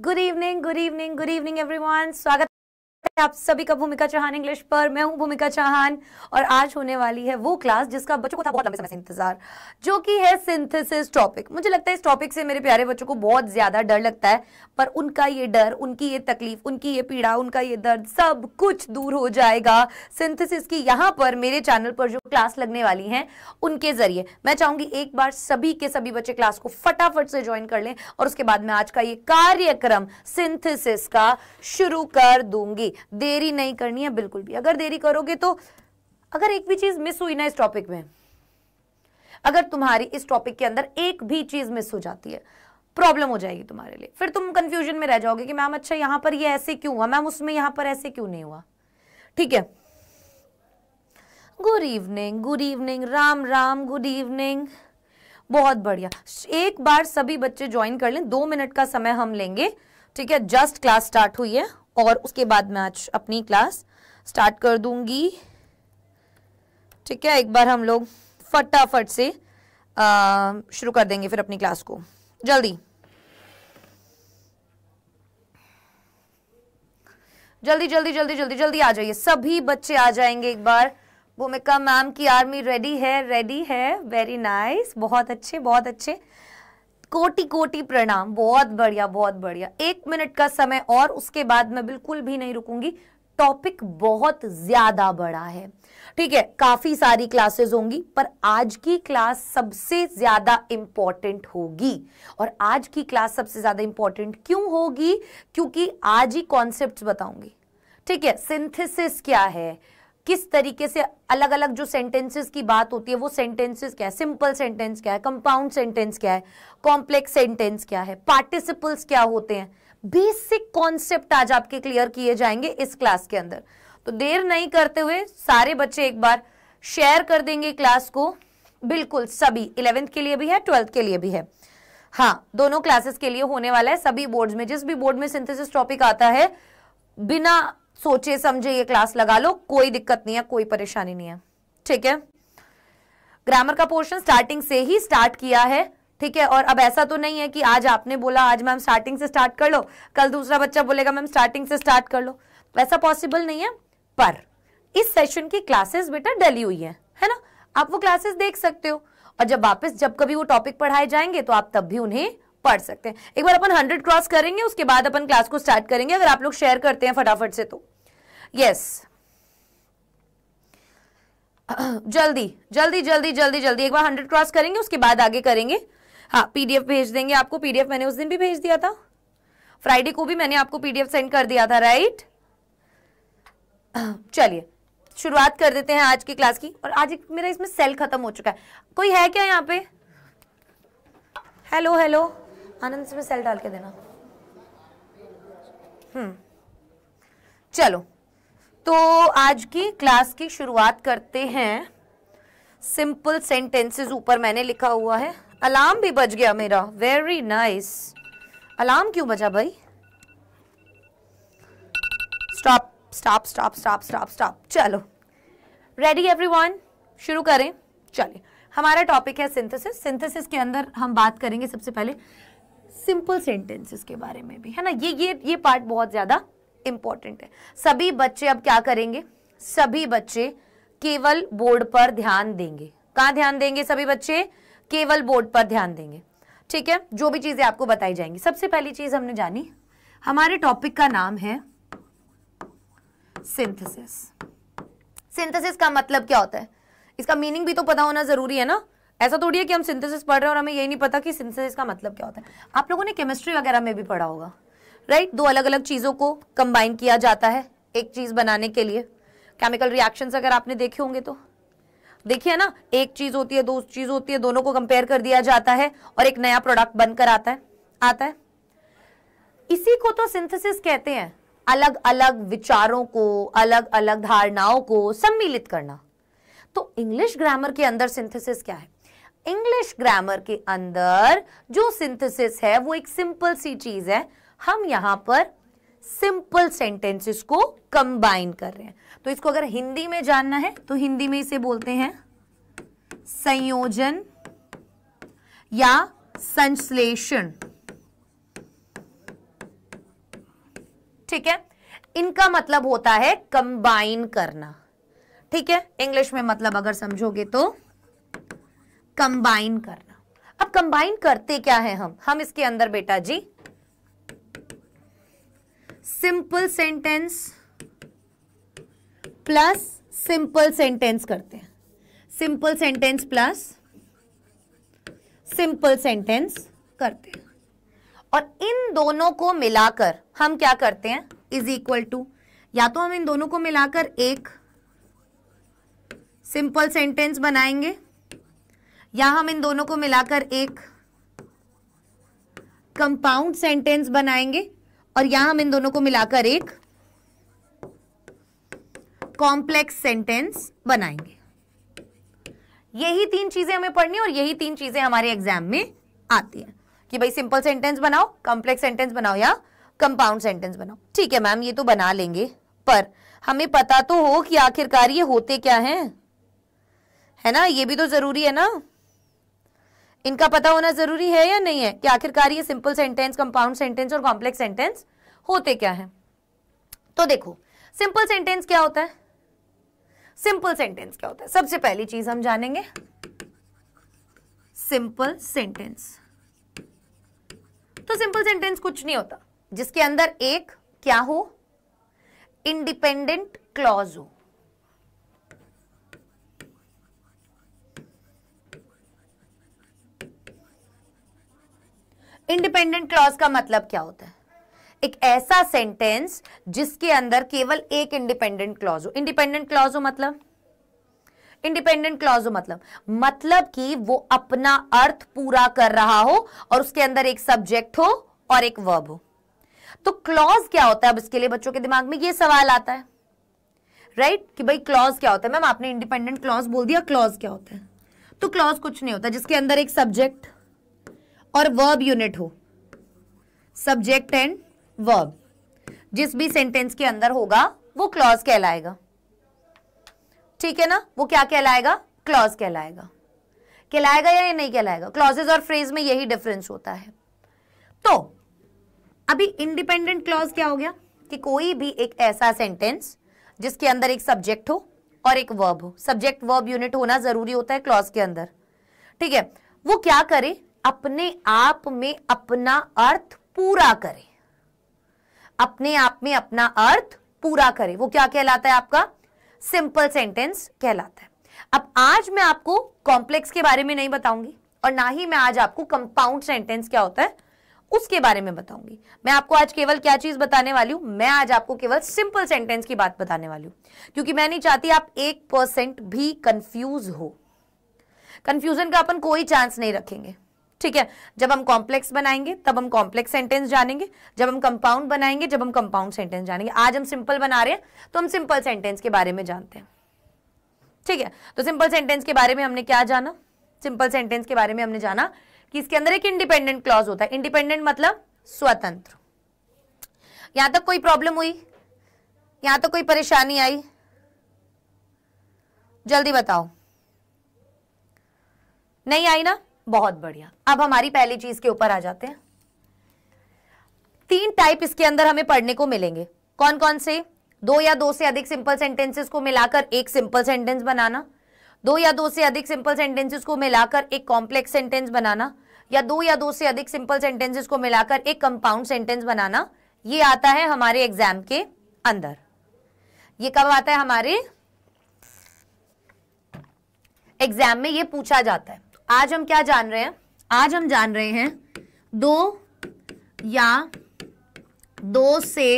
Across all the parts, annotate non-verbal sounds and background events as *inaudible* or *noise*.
good evening good evening good evening everyone आप सभी का भूमिका चौहान इंग्लिश पर मैं हूं भूमिका चौहान और आज होने वाली है वो क्लास जिसका बच्चों को था बहुत लंबे समय से इंतजार जो कि है सिंथेसिस टॉपिक मुझे लगता है इस टॉपिक से मेरे प्यारे बच्चों को बहुत ज्यादा डर लगता है पर उनका ये डर उनकी ये तकलीफ उनकी ये पीड़ा उनका ये दर्द सब कुछ दूर हो जाएगा सिंथेसिस की यहाँ पर मेरे चैनल पर जो क्लास लगने वाली है उनके जरिए मैं चाहूंगी एक बार सभी के सभी बच्चे क्लास को फटाफट से ज्वाइन कर लें और उसके बाद में आज का ये कार्यक्रम सिंथेसिस का शुरू कर दूंगी देरी नहीं करनी है बिल्कुल भी अगर देरी करोगे तो अगर एक भी चीज़ मिस हुई ना इस टॉपिक में अगर तुम्हारी इस टॉपिक के अंदर एक भी चीज़ मिस हो जाती है प्रॉब्लम हो जाएगी तुम्हारे लिए फिर तुम कंफ्यूजन में रह जाओगे कि मैम अच्छा यहां पर ये यह ऐसे क्यों हुआ मैम उसमें यहां पर ऐसे क्यों नहीं हुआ ठीक है good evening good evening Ram Ram good evening बहुत बढ़िया एक बार सभी बच्चे ज्वाइन कर लें दो मिनट का समय हम लेंगे ठीक है जस्ट क्लास स्टार्ट हुई है और उसके बाद मैं आज अपनी क्लास स्टार्ट कर दूंगी ठीक है एक बार हम लोग फटाफट से शुरू कर देंगे फिर अपनी क्लास को जल्दी जल्दी जल्दी जल्दी जल्दी जल्दी आ जाइए सभी बच्चे आ जाएंगे एक बार भूमिका मैम की आर्मी रेडी है रेडी है वेरी नाइस बहुत अच्छे बहुत अच्छे कोटि कोटि प्रणाम बहुत बढ़िया बहुत बढ़िया एक मिनट का समय और उसके बाद मैं बिल्कुल भी नहीं रुकूंगी टॉपिक बहुत ज्यादा बड़ा है ठीक है काफी सारी क्लासेस होंगी पर आज की क्लास सबसे ज्यादा इंपॉर्टेंट होगी और आज की क्लास सबसे ज्यादा इंपॉर्टेंट क्यों होगी क्योंकि आज ही कॉन्सेप्ट बताऊंगी ठीक है सिंथेसिस क्या है किस तरीके से अलग अलग जो सेंटेंसेस की बात होती है वो सेंटेंसेस क्या है सिंपल सेंटेंस क्या है कंपाउंड सेंटेंस क्या है कॉम्प्लेक्स सेंटेंस क्या है पार्टिसिपल्स क्या होते हैं बेसिक कॉन्सेप्ट आज आपके क्लियर किए जाएंगे इस क्लास के अंदर तो देर नहीं करते हुए सारे बच्चे एक बार शेयर कर देंगे क्लास को बिल्कुल सभी इलेवेंथ के लिए भी है ट्वेल्थ के लिए भी है हाँ दोनों क्लासेस के लिए होने वाला है सभी बोर्ड्स में जिस भी बोर्ड में सिंथेसिस टॉपिक आता है बिना सोचे समझे ये क्लास लगा लो कोई दिक्कत नहीं है कोई परेशानी नहीं है ठीक है ग्रामर का पोर्शन स्टार्टिंग से ही स्टार्ट किया है ठीक है और अब ऐसा तो नहीं है कि आज आपने बोला आज मैम स्टार्टिंग से स्टार्ट कर लो कल दूसरा बच्चा बोलेगा मैम स्टार्टिंग से स्टार्ट कर लो वैसा पॉसिबल नहीं है पर इस सेशन की क्लासेस बेटा डली हुई है है ना आप वो क्लासेस देख सकते हो और जब वापस जब कभी वो टॉपिक पढ़ाए जाएंगे तो आप तब भी उन्हें पढ़ सकते हैं एक बार अपन हंड्रेड क्रॉस करेंगे उसके बाद अपन क्लास को स्टार्ट करेंगे अगर आप लोग शेयर करते हैं फटाफट से तो यस *clears throat* जल्दी जल्दी जल्दी जल्दी जल्दी एक बार हंड्रेड क्रॉस करेंगे उसके बाद आगे करेंगे हाँ पीडीएफ भेज देंगे आपको पीडीएफ मैंने उस दिन भी भेज दिया था फ्राइडे को भी मैंने आपको पीडीएफ सेंड कर दिया था राइट *clears throat* चलिए शुरुआत कर देते हैं आज की क्लास की और आज एक मेरा इसमें सेल खत्म हो चुका है कोई है क्या यहाँ पे हेलो हेलो आनंद इसमें सेल डाल के देना हम्म चलो तो आज की क्लास की शुरुआत करते हैं सिंपल सेंटेंसेस ऊपर मैंने लिखा हुआ है अलार्म भी बज गया मेरा वेरी नाइस अलार्म क्यों बजा भाई stop stop stop stop stop stop चलो रेडी एवरीवन शुरू करें चलिए हमारा टॉपिक है सिंथेसिस सिंथेसिस के अंदर हम बात करेंगे सबसे पहले सिंपल सेंटेंसेस के बारे में भी है ना ये ये ये पार्ट बहुत ज़्यादा इंपॉर्टेंट है सभी बच्चे अब क्या करेंगे सभी बच्चे केवल बोर्ड पर ध्यान देंगे कहाँ ध्यान देंगे सभी बच्चे केवल बोर्ड पर ध्यान देंगे ठीक है जो भी चीज़ें आपको बताई जाएंगी सबसे पहली चीज़ हमने जानी हमारे टॉपिक का नाम है सिंथेसिस सिंथेसिस का मतलब क्या होता है इसका मीनिंग भी तो पता होना ज़रूरी है ना ऐसा थोड़ी है कि हम सिंथेसिस पढ़ रहे हैं और हमें यही नहीं पता कि सिंथेसिस का मतलब क्या होता है आप लोगों ने केमिस्ट्री वगैरह में भी पढ़ा होगा राइट दो अलग अलग चीज़ों को कंबाइन किया जाता है एक चीज़ बनाने के लिए केमिकल रिएक्शंस अगर आपने देखे होंगे तो देखिए ना एक चीज़ होती है दो चीज़ होती है दोनों को कंपेयर कर दिया जाता है और एक नया प्रोडक्ट बनकर आता है आता है इसी को तो सिंथेसिस कहते हैं अलग अलग विचारों को अलग अलग धारणाओं को सम्मिलित करना तो इंग्लिश ग्रामर के अंदर सिंथेसिस क्या है इंग्लिश ग्रामर के अंदर जो सिंथेसिस है वो एक सिंपल सी चीज है हम यहां पर सिंपल सेंटेंसेस को कंबाइन कर रहे हैं तो इसको अगर हिंदी में जानना है तो हिंदी में इसे बोलते हैं संयोजन या संश्लेषण ठीक है इनका मतलब होता है कंबाइन करना ठीक है इंग्लिश में मतलब अगर समझोगे तो कंबाइन करना अब कंबाइन करते क्या है हम हम इसके अंदर बेटा जी simple sentence plus simple sentence करते हैं simple sentence plus simple sentence करते हैं और इन दोनों को मिलाकर हम क्या करते हैं इज इक्वल टू या तो हम इन दोनों को मिलाकर एक सिंपल सेंटेंस बनाएंगे या हम इन दोनों को मिलाकर एक कंपाउंड सेंटेंस बनाएंगे और या हम इन दोनों को मिलाकर एक कॉम्प्लेक्स सेंटेंस बनाएंगे यही तीन चीजें हमें पढ़नी और यही तीन चीजें हमारे एग्जाम में आती हैं कि भाई सिंपल सेंटेंस बनाओ कॉम्प्लेक्स सेंटेंस बनाओ या कंपाउंड सेंटेंस बनाओ ठीक है मैम ये तो बना लेंगे पर हमें पता तो हो कि आखिरकार ये होते क्या हैं है ना ये भी तो जरूरी है ना इनका पता होना जरूरी है या नहीं है कि आखिरकार ये सिंपल सेंटेंस कंपाउंड सेंटेंस और कॉम्प्लेक्स सेंटेंस होते क्या है तो देखो सिंपल सेंटेंस क्या होता है सिंपल सेंटेंस क्या होता है सबसे पहली चीज हम जानेंगे सिंपल सेंटेंस तो सिंपल सेंटेंस कुछ नहीं होता जिसके अंदर एक क्या हो इंडिपेंडेंट क्लॉज हो इंडिपेंडेंट क्लॉज का मतलब क्या होता है एक ऐसा सेंटेंस जिसके अंदर केवल एक इंडिपेंडेंट क्लॉज हो इंडिपेंडेंट क्लॉज हो मतलब इंडिपेंडेंट क्लॉज हो मतलब मतलब कि वो अपना अर्थ पूरा कर रहा हो और उसके अंदर एक सब्जेक्ट हो और एक वर्ब हो तो क्लॉज क्या होता है अब इसके लिए बच्चों के दिमाग में ये सवाल आता है राइट right? कि भाई क्लॉज क्या होता है मैम आपने इंडिपेंडेंट क्लॉज बोल दिया क्लॉज क्या होता है तो क्लॉज कुछ नहीं होता जिसके अंदर एक सब्जेक्ट और वर्ब यूनिट हो सब्जेक्ट एंड वर्ब जिस भी सेंटेंस के अंदर होगा वो क्लॉज कहलाएगा ठीक है ना वो क्या कहलाएगा क्लॉज कहलाएगा कहलाएगा या नहीं कहलाएगा क्लॉजेज और फ्रेज में यही डिफरेंस होता है तो अभी इंडिपेंडेंट क्लॉज क्या हो गया कि कोई भी एक ऐसा सेंटेंस जिसके अंदर एक सब्जेक्ट हो और एक वर्ब हो सब्जेक्ट वर्ब यूनिट होना जरूरी होता है क्लॉज के अंदर ठीक है वो क्या करे अपने आप में अपना अर्थ पूरा करे अपने आप में अपना अर्थ पूरा करे वो क्या कहलाता है आपका सिंपल सेंटेंस कहलाता है अब आज मैं आपको कॉम्प्लेक्स के बारे में नहीं बताऊंगी और ना ही मैं आज आपको कंपाउंड सेंटेंस क्या होता है उसके बारे में बताऊंगी मैं आपको आज केवल क्या चीज बताने वाली हूं मैं आज आपको केवल सिंपल सेंटेंस की बात बताने वाली हूं क्योंकि मैं नहीं चाहती आप एक परसेंट भी कंफ्यूज हो कंफ्यूजन का अपन कोई चांस नहीं रखेंगे ठीक है जब हम कॉम्प्लेक्स बनाएंगे तब हम कॉम्प्लेक्स सेंटेंस जानेंगे जब हम कंपाउंड बनाएंगे जब हम कंपाउंड सेंटेंस जानेंगे आज हम सिंपल बना रहे हैं तो हम सिंपल सेंटेंस के बारे में जानते हैं ठीक है तो सिंपल सेंटेंस के बारे में हमने क्या जाना सिंपल सेंटेंस के बारे में हमने जाना कि इसके अंदर एक इंडिपेंडेंट क्लॉज होता है इंडिपेंडेंट मतलब स्वतंत्र यहां तक कोई प्रॉब्लम हुई यहां तक कोई परेशानी आई जल्दी बताओ नहीं आई ना बहुत बढ़िया अब हमारी पहली चीज के ऊपर आ जाते हैं तीन टाइप इसके अंदर हमें पढ़ने को मिलेंगे कौन कौन से दो या दो से अधिक सिंपल सेंटेंसेस को मिलाकर एक सिंपल सेंटेंस बनाना दो या दो से अधिक सिंपल सेंटेंसेस को मिलाकर एक कॉम्प्लेक्स सेंटेंस बनाना या दो या दो से अधिक सिंपल सेंटेंसेस को मिलाकर एक कंपाउंड सेंटेंस बनाना ये आता है हमारे एग्जाम के अंदर ये कब आता है हमारे एग्जाम में ये पूछा जाता है आज हम क्या जान रहे हैं आज हम जान रहे हैं दो या दो से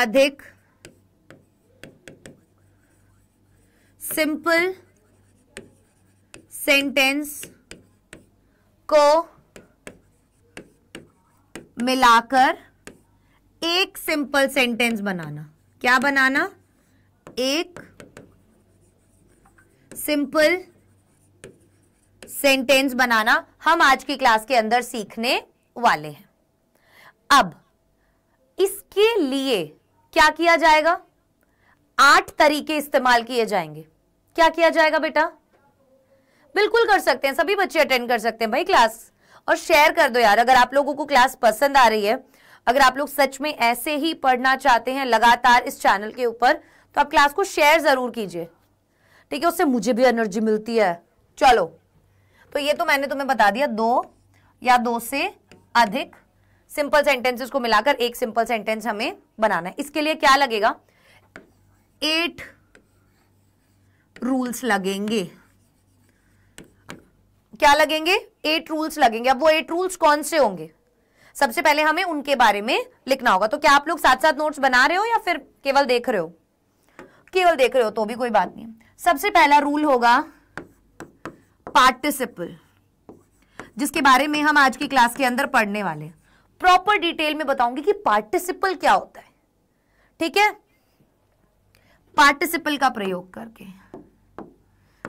अधिक सिंपल सेंटेंस को मिलाकर एक सिंपल सेंटेंस बनाना क्या बनाना एक सिंपल सेंटेंस बनाना हम आज की क्लास के अंदर सीखने वाले हैं अब इसके लिए क्या किया जाएगा आठ तरीके इस्तेमाल किए जाएंगे क्या किया जाएगा बेटा बिल्कुल कर सकते हैं सभी बच्चे अटेंड कर सकते हैं भाई क्लास और शेयर कर दो यार अगर आप लोगों को क्लास पसंद आ रही है अगर आप लोग सच में ऐसे ही पढ़ना चाहते हैं लगातार इस चैनल के ऊपर तो आप क्लास को शेयर जरूर कीजिए ठीक है उससे मुझे भी एनर्जी मिलती है चलो तो ये तो मैंने तुम्हें बता दिया दो या दो से अधिक सिंपल सेंटेंसेस को मिलाकर एक सिंपल सेंटेंस हमें बनाना है इसके लिए क्या लगेगा एट रूल्स लगेंगे क्या लगेंगे एट रूल्स लगेंगे अब वो एट रूल्स कौन से होंगे सबसे पहले हमें उनके बारे में लिखना होगा तो क्या आप लोग साथ साथ नोट्स बना रहे हो या फिर केवल देख रहे हो केवल देख रहे हो तो भी कोई बात नहीं सबसे पहला रूल होगा पार्टिसिपल जिसके बारे में हम आज की क्लास के अंदर पढ़ने वाले हैं प्रॉपर डिटेल में बताऊंगी कि पार्टिसिपल क्या होता है ठीक है पार्टिसिपल का प्रयोग करके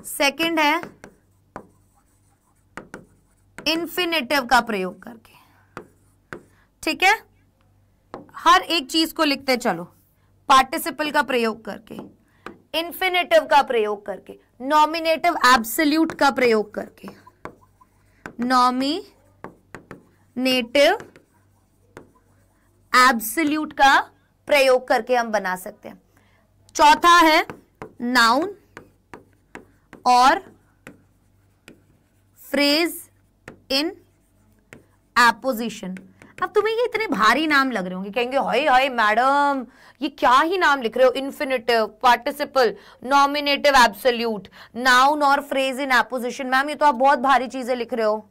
सेकंड है इन्फिनेटिव का प्रयोग करके ठीक है हर एक चीज को लिखते चलो पार्टिसिपल का प्रयोग करके इन्फिनेटिव का प्रयोग करके नॉमिनेटिव एब्सल्यूट का प्रयोग करके नॉमिनेटिव एब्सल्यूट का प्रयोग करके हम बना सकते हैं चौथा है नाउन और फ्रेज इन एपोजिशन अब तुम्हें ये इतने भारी नाम लग रहे होंगे कहेंगे हाय हाय मैडम ये क्या ही नाम लिख रहे हो infinitive participle nominative absolute noun और फ्रेज इन एपोजिशन मैम ये तो आप बहुत भारी चीजें लिख रहे हो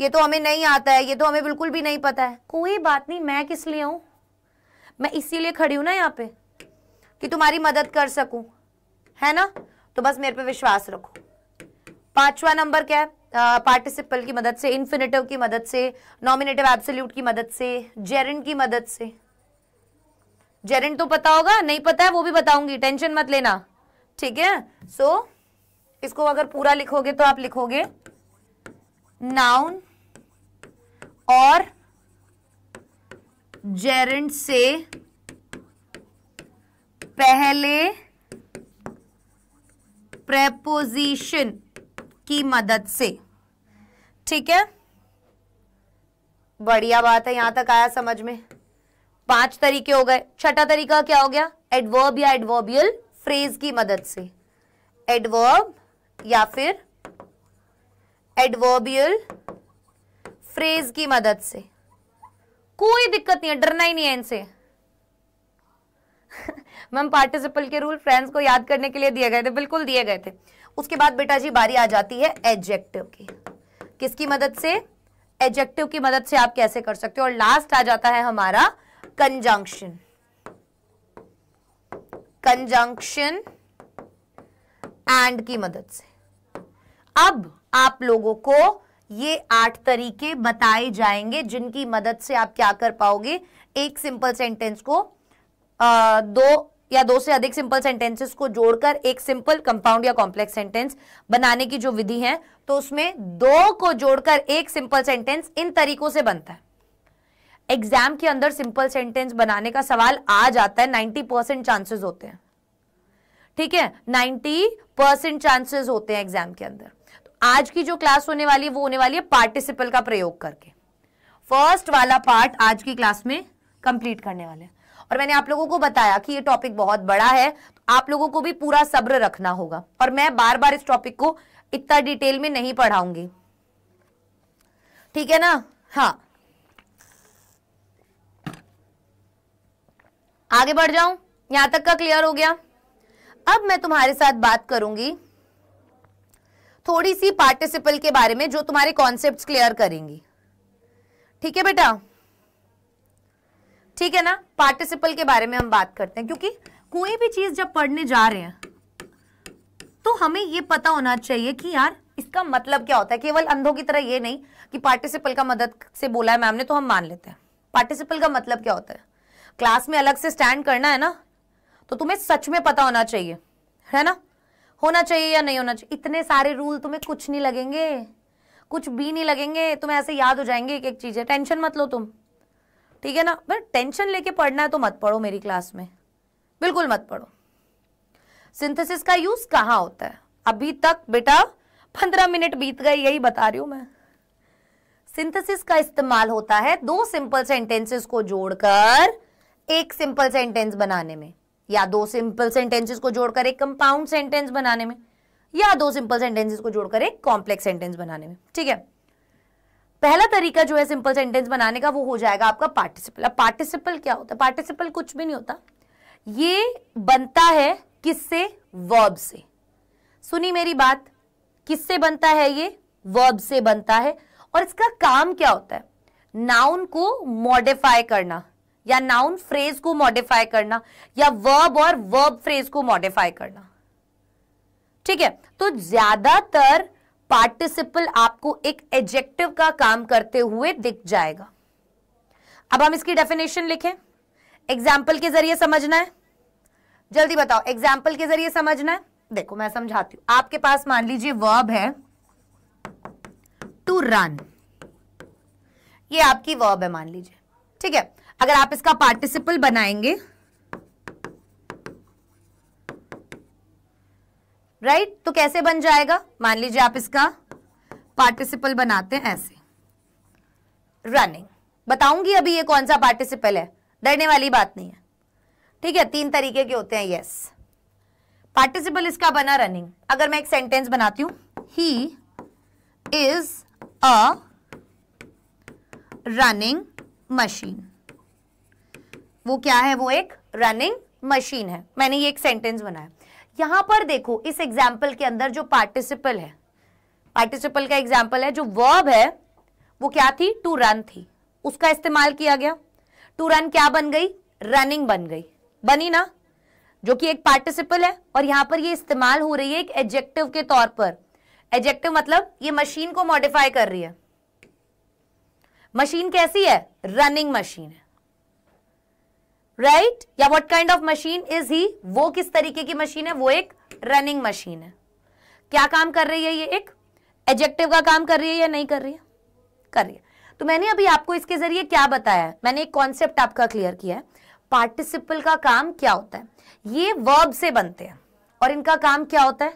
ये तो हमें नहीं आता है ये तो हमें बिल्कुल भी नहीं पता है कोई बात नहीं मैं किस लिए हूं मैं इसीलिए खड़ी हूं ना यहाँ पे कि तुम्हारी मदद कर सकू है ना तो बस मेरे पे विश्वास रखो पांचवा नंबर क्या है पार्टिसिपल की मदद से इन्फिनेटिव की मदद से नॉमिनेटिव एब्सोल्यूट की मदद से जेरेंट की मदद से जेरेंट तो पता होगा नहीं पता है वो भी बताऊंगी टेंशन मत लेना ठीक है सो so, इसको अगर पूरा लिखोगे तो आप लिखोगे नाउन और जेरेंट से पहले प्रेपोजिशन की मदद से ठीक है बढ़िया बात है यहां तक आया समझ में पांच तरीके हो गए छठा तरीका क्या हो गया एडवर्ब या एडवर्बियल फ्रेज की मदद से एडवर्ब या फिर एडवर्बियल फ्रेज की मदद से कोई दिक्कत नहीं है डरना ही नहीं है इनसे *laughs* मैम पार्टिसिपल के रूल फ्रेंड्स को याद करने के लिए दिए गए थे बिल्कुल दिए गए थे उसके बाद बेटा जी बारी आ जाती है एडजेक्टिव की किसकी मदद से एडजेक्टिव की मदद से आप कैसे कर सकते हो और लास्ट आ जाता है हमारा कंजंक्शन कंजंक्शन एंड की मदद से अब आप लोगों को ये आठ तरीके बताए जाएंगे जिनकी मदद से आप क्या कर पाओगे एक सिंपल सेंटेंस को आ, दो या दो से अधिक सिंपल सेंटेंसेस को जोड़कर एक सिंपल कंपाउंड या कॉम्प्लेक्स सेंटेंस बनाने की जो विधि है तो उसमें दो को जोड़कर एक सिंपल सेंटेंस इन तरीकों से बनता है एग्जाम के अंदर सिंपल सेंटेंस बनाने का सवाल आ जाता है नाइन्टी परसेंट चांसेस होते हैं ठीक है नाइन्टी परसेंट चांसेस होते हैं एग्जाम के अंदर तो आज की जो क्लास होने वाली है वो होने वाली है पार्टिसिपल का प्रयोग करके फर्स्ट वाला पार्ट आज की क्लास में कंप्लीट करने वाले हैं और मैंने आप लोगों को बताया कि ये टॉपिक बहुत बड़ा है तो आप लोगों को भी पूरा सब्र रखना होगा और मैं बार बार इस टॉपिक को इतना डिटेल में नहीं पढ़ाऊंगी ठीक है ना हाँ आगे बढ़ जाऊं यहां तक का क्लियर हो गया अब मैं तुम्हारे साथ बात करूंगी थोड़ी सी पार्टिसिपल के बारे में जो तुम्हारे कॉन्सेप्ट्स क्लियर करेंगी ठीक है बेटा ठीक है ना पार्टिसिपल के बारे में हम बात करते हैं क्योंकि कोई भी चीज जब पढ़ने जा रहे हैं तो हमें ये पता होना चाहिए कि यार इसका मतलब क्या होता है केवल अंधों की तरह ये नहीं कि पार्टिसिपल का मदद से बोला है मैम ने तो हम मान लेते हैं पार्टिसिपल का मतलब क्या होता है क्लास में अलग से स्टैंड करना है ना तो तुम्हें सच में पता होना चाहिए है ना होना चाहिए या नहीं होना चाहिए इतने सारे रूल तुम्हें कुछ नहीं लगेंगे कुछ भी नहीं लगेंगे तुम्हें ऐसे याद हो जाएंगे एक एक चीज है टेंशन मत लो तुम ठीक है ना बट टेंशन लेके पढ़ना है तो मत पढ़ो मेरी क्लास में बिल्कुल मत पढ़ो सिंथेसिस का यूज कहाँ होता है अभी तक बेटा पंद्रह मिनट बीत गए यही बता रही हूं मैं सिंथेसिस का इस्तेमाल होता है दो सिंपल सेंटेंसेस को जोड़कर एक सिंपल सेंटेंस बनाने में या दो सिंपल सेंटेंसेस को जोड़कर एक कंपाउंड सेंटेंस बनाने में या दो सिंपल सेंटेंसेस को जोड़कर एक कॉम्प्लेक्स सेंटेंस बनाने में ठीक है पहला तरीका जो है सिंपल सेंटेंस बनाने का वो हो जाएगा आपका पार्टिसिपल अब पार्टिसिपल क्या होता है पार्टिसिपल कुछ भी नहीं होता ये बनता है किससे वर्ब से सुनी मेरी बात किससे बनता है ये वर्ब से बनता है और इसका काम क्या होता है नाउन को मॉडिफाई करना या नाउन फ्रेज को मॉडिफाई करना या वर्ब और वर्ब फ्रेज को मॉडिफाई करना ठीक है तो ज्यादातर पार्टिसिपल आपको एक एजेक्टिव का काम करते हुए दिख जाएगा अब हम इसकी डेफिनेशन लिखें एग्जाम्पल के जरिए समझना है जल्दी बताओ एग्जाम्पल के जरिए समझना है देखो मैं समझाती हूं आपके पास मान लीजिए वर्ब है टू रन ये आपकी वर्ब है मान लीजिए ठीक है अगर आप इसका पार्टिसिपल बनाएंगे राइट तो कैसे बन जाएगा मान लीजिए आप इसका पार्टिसिपल बनाते हैं ऐसे रनिंग बताऊंगी अभी ये कौन सा पार्टिसिपल है डरने वाली बात नहीं है ठीक है तीन तरीके के होते हैं यस पार्टिसिपल इसका बना रनिंग अगर मैं एक सेंटेंस बनाती हूं he is a running machine वो क्या है वो एक रनिंग मशीन है मैंने ये एक सेंटेंस बनाया यहां पर देखो इस एग्जाम्पल के अंदर जो पार्टिसिपल है पार्टिसिपल का एग्जाम्पल है जो वर्ब है वो क्या थी टू रन थी उसका इस्तेमाल किया गया टू रन क्या बन गई रनिंग बन गई बनी ना जो कि एक पार्टिसिपल है और यहां पर ये इस्तेमाल हो रही है एक एडजेक्टिव के तौर पर एडजेक्टिव मतलब ये मशीन को मॉडिफाई कर रही है मशीन कैसी है रनिंग मशीन है राइट या what kind of machine is he वो किस तरीके की मशीन है वो एक रनिंग मशीन है क्या काम कर रही है ये एक एडजेक्टिव का काम कर रही है या नहीं कर रही है कर रही है तो मैंने अभी आपको इसके जरिए क्या बताया है मैंने एक कॉन्सेप्ट आपका क्लियर किया है पार्टिसिपल का काम क्या होता है ये वर्ब से बनते हैं और इनका काम क्या होता है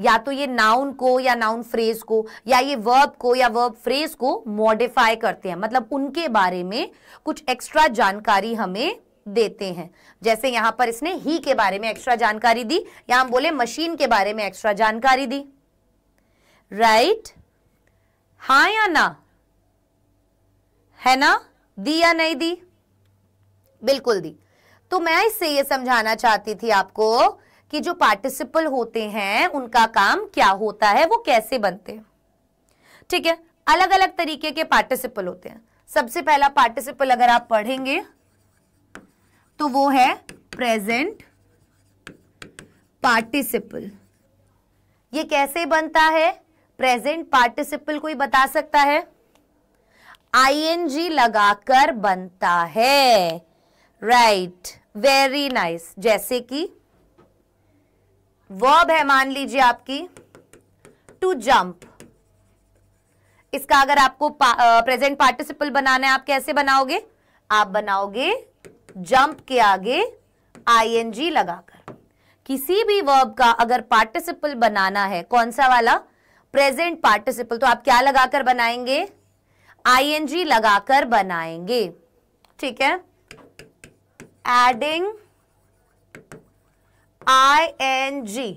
या तो ये नाउन को या नाउन फ्रेज को या ये वर्ब को या वर्ब फ्रेज को मॉडिफाई करते हैं मतलब उनके बारे में कुछ एक्स्ट्रा जानकारी हमें देते हैं जैसे यहां पर इसने ही के बारे में एक्स्ट्रा जानकारी दी या हम बोले मशीन के बारे में एक्स्ट्रा जानकारी दी राइट हा या ना है ना दी या नहीं दी बिल्कुल दी तो मैं इससे यह समझाना चाहती थी आपको कि जो पार्टिसिपल होते हैं उनका काम क्या होता है वो कैसे बनते हैं ठीक है अलग अलग तरीके के पार्टिसिपल होते हैं सबसे पहला पार्टिसिपल अगर आप पढ़ेंगे तो वो है प्रेजेंट पार्टिसिपल ये कैसे बनता है प्रेजेंट पार्टिसिपल कोई बता सकता है आईएनजी लगाकर बनता है राइट वेरी नाइस जैसे कि वर्ब है मान लीजिए आपकी टू जंप इसका अगर आपको प्रेजेंट पार्टिसिपल बनाना है आप कैसे बनाओगे आप बनाओगे जंप के आगे आईएनजी लगाकर किसी भी वर्ब का अगर पार्टिसिपल बनाना है कौन सा वाला प्रेजेंट पार्टिसिपल तो आप क्या लगाकर बनाएंगे आईएनजी लगाकर बनाएंगे ठीक है एडिंग आई एन जी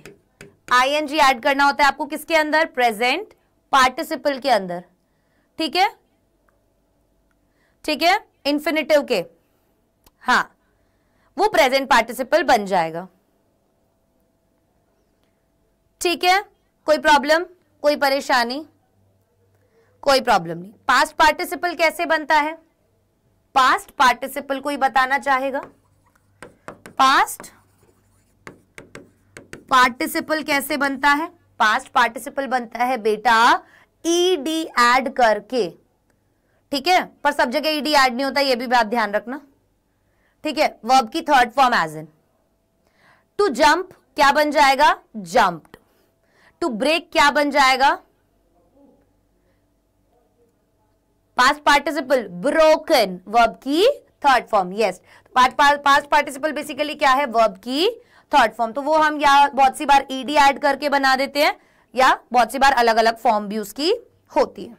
आई एड करना होता है आपको किसके अंदर प्रेजेंट पार्टिसिपल के अंदर ठीक है ठीक है इन्फिनेटिव के हाँ वो प्रेजेंट पार्टिसिपल बन जाएगा ठीक है कोई प्रॉब्लम कोई परेशानी कोई प्रॉब्लम नहीं पास्ट पार्टिसिपल कैसे बनता है पास्ट पार्टिसिपल कोई बताना चाहेगा पास्ट पार्टिसिपल कैसे बनता है पास्ट पार्टिसिपल बनता है बेटा ईडी e एड करके ठीक है पर सब जगह ईडी e एड नहीं होता ये भी बात ध्यान रखना ठीक है वर्ब की third form as in to jump क्या बन जाएगा जंप टू ब्रेक क्या बन जाएगा पास्ट पार्टिसिपल ब्रोकन वर्ब की third form yes past participle basically क्या है वर्ब की थर्ड फॉर्म तो वो हम या बहुत सी बार ईडी एड करके बना देते हैं या बहुत सी बार अलग अलग फॉर्म भी उसकी होती है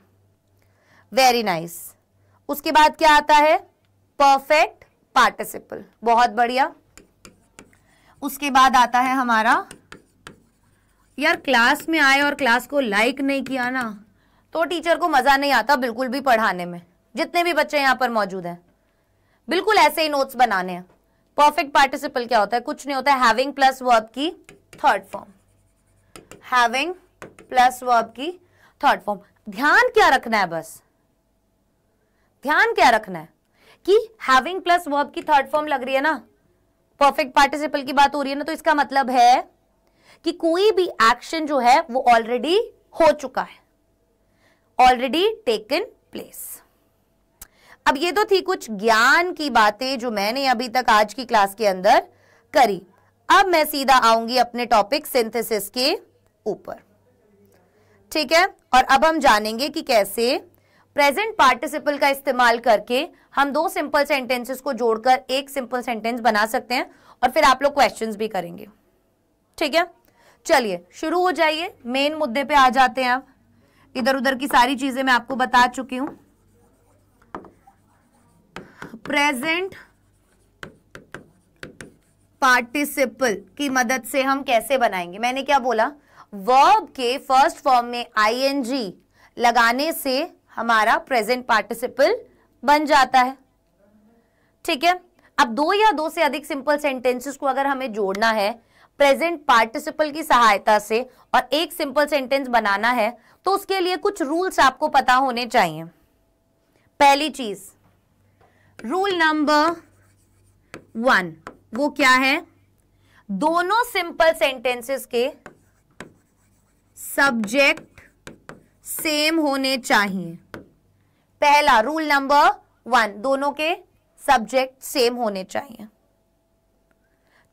वेरी नाइस nice. उसके बाद क्या आता है परफेक्ट पार्टिसिपल बहुत बढ़िया उसके बाद आता है हमारा यार क्लास में आए और क्लास को लाइक नहीं किया ना तो टीचर को मज़ा नहीं आता बिल्कुल भी पढ़ाने में जितने भी बच्चे यहां पर मौजूद हैं बिल्कुल ऐसे ही नोट्स बनाने हैं परफेक्ट पार्टिसिपल क्या होता है कुछ नहीं होता है हैविंग प्लस वर्ब की third form having plus verb की थर्ड फॉर्म ध्यान क्या रखना है बस ध्यान क्या रखना है कि हैविंग प्लस वर्ब की थर्ड फॉर्म लग रही है ना परफेक्ट पार्टिसिपल की बात हो रही है ना तो इसका मतलब है कि कोई भी एक्शन जो है वो ऑलरेडी हो चुका है ऑलरेडी टेकन प्लेस अब ये तो थी कुछ ज्ञान की बातें जो मैंने अभी तक आज की क्लास के अंदर करी अब मैं सीधा आऊंगी अपने टॉपिक सिंथेसिस के ऊपर ठीक है और अब हम जानेंगे कि कैसे प्रेजेंट पार्टिसिपल का इस्तेमाल करके हम दो सिंपल सेंटेंसेस को जोड़कर एक सिंपल सेंटेंस बना सकते हैं और फिर आप लोग क्वेश्चंस भी करेंगे ठीक है चलिए शुरू हो जाइए मेन मुद्दे पे आ जाते हैं आप इधर उधर की सारी चीजें मैं आपको बता चुकी हूं प्रेजेंट पार्टिसिपल की मदद से हम कैसे बनाएंगे मैंने क्या बोला वर्ब के फर्स्ट फॉर्म में आईएनजी लगाने से हमारा प्रेजेंट पार्टिसिपल बन जाता है ठीक है अब दो या दो से अधिक सिंपल सेंटेंसेस को अगर हमें जोड़ना है प्रेजेंट पार्टिसिपल की सहायता से और एक सिंपल सेंटेंस बनाना है तो उसके लिए कुछ रूल्स आपको पता होने चाहिए पहली चीज रूल नंबर वन वो क्या है दोनों सिंपल सेंटेंसेस के सब्जेक्ट सेम होने चाहिए पहला रूल नंबर वन दोनों के सब्जेक्ट सेम होने चाहिए